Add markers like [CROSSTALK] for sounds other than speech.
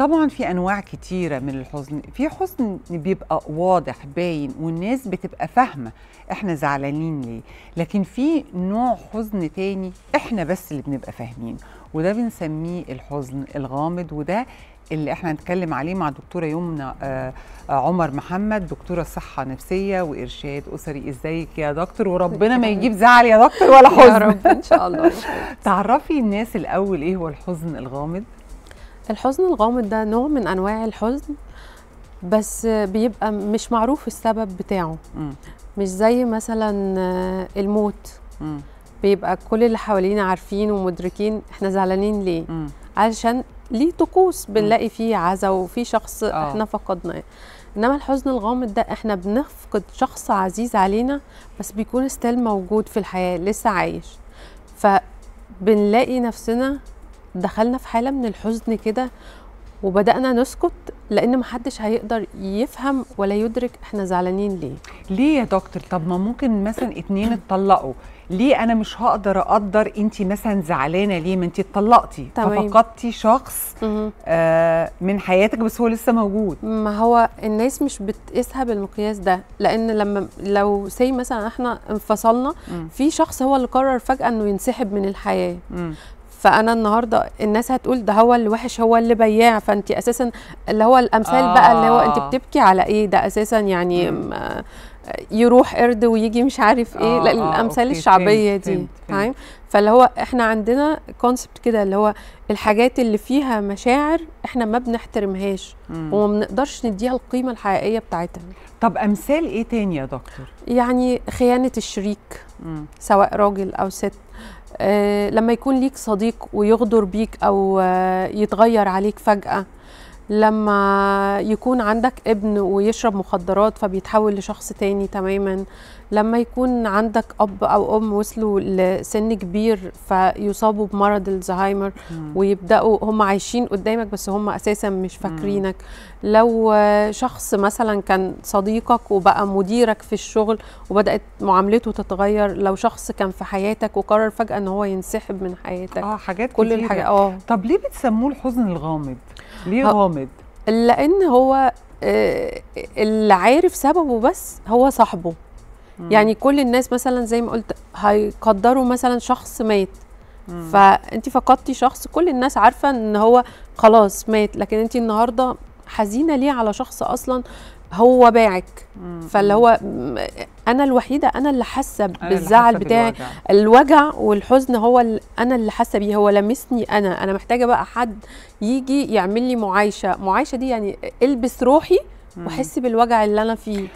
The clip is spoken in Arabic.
طبعا في انواع كتيره من الحزن في حزن بيبقى واضح باين والناس بتبقى فاهمه احنا زعلانين ليه لكن في نوع حزن تاني احنا بس اللي بنبقى فاهمين وده بنسميه الحزن الغامض وده اللي احنا هنتكلم عليه مع دكتوره يمنى آه، آه، عمر محمد دكتوره صحه نفسيه وارشاد اسري ازيك يا دكتور وربنا ما يجيب زعل يا دكتور ولا حزن يا رب ان شاء الله [LAUGHS] تعرفي الناس الاول ايه هو الحزن الغامض الحزن الغامض ده نوع من انواع الحزن بس بيبقى مش معروف السبب بتاعه م. مش زي مثلا آه، الموت م. بيبقى كل اللي حوالينا عارفين ومدركين احنا زعلانين ليه م. علشان ليه طقوس بنلاقي فيه عزا وفي شخص آه. احنا فقدناه انما الحزن الغامض ده احنا بنفقد شخص عزيز علينا بس بيكون ستيل موجود في الحياه لسه عايش فبنلاقي نفسنا دخلنا في حاله من الحزن كده وبدانا نسكت لان محدش هيقدر يفهم ولا يدرك احنا زعلانين ليه ليه يا دكتور طب ما ممكن مثلا اتنين اتطلقوا ليه انا مش هقدر اقدر انت مثلا زعلانه ليه ما انت اتطلقتي ففقدتي شخص آه من حياتك بس هو لسه موجود ما هو الناس مش بتقيسها بالمقياس ده لان لما لو سي مثلا احنا انفصلنا في شخص هو اللي قرر فجاه انه ينسحب من الحياه فانا النهارده الناس هتقول ده هو اللي وحش هو اللي بياع فانت اساسا اللي هو الامثال آه. بقى اللي هو انت آه. بتبكي على ايه ده اساسا يعني يروح قرد ويجي مش عارف ايه آه لا آه، الامثال آه الشعبيه فهمت دي فاهم فاللي هو احنا عندنا كونسبت كده اللي هو الحاجات اللي فيها مشاعر احنا ما بنحترمهاش وما بنقدرش نديها القيمه الحقيقيه بتاعتها طب امثال ايه تاني يا دكتور يعني خيانه الشريك مم. سواء راجل او ست آه، لما يكون ليك صديق ويغدر بيك او آه، يتغير عليك فجاه لما يكون عندك ابن ويشرب مخدرات فبيتحول لشخص تاني تماما لما يكون عندك اب او ام وصلوا لسن كبير فيصابوا بمرض الزهايمر ويبداوا هم عايشين قدامك بس هم اساسا مش فاكرينك لو شخص مثلا كان صديقك وبقى مديرك في الشغل وبدات معاملته تتغير لو شخص كان في حياتك وقرر فجاه ان هو ينسحب من حياتك اه حاجات كل الحاجات اه طب ليه بتسموه الحزن الغامض ليه غامض لان هو آه، اللي عارف سببه بس هو صاحبه مم. يعني كل الناس مثلا زي ما قلت هيقدروا مثلا شخص مات فانت فقدتي شخص كل الناس عارفه ان هو خلاص مات لكن انت النهارده حزينه ليه على شخص اصلا هو باعك فاللي هو انا الوحيده انا اللي حاسه بالزعل بتاعي الوجع والحزن هو اللي انا اللي حاسه بيه هو لمسني انا انا محتاجه بقى حد يجي يعمل لي معايشه معايشه دي يعني البس روحي واحس بالوجع اللي انا فيه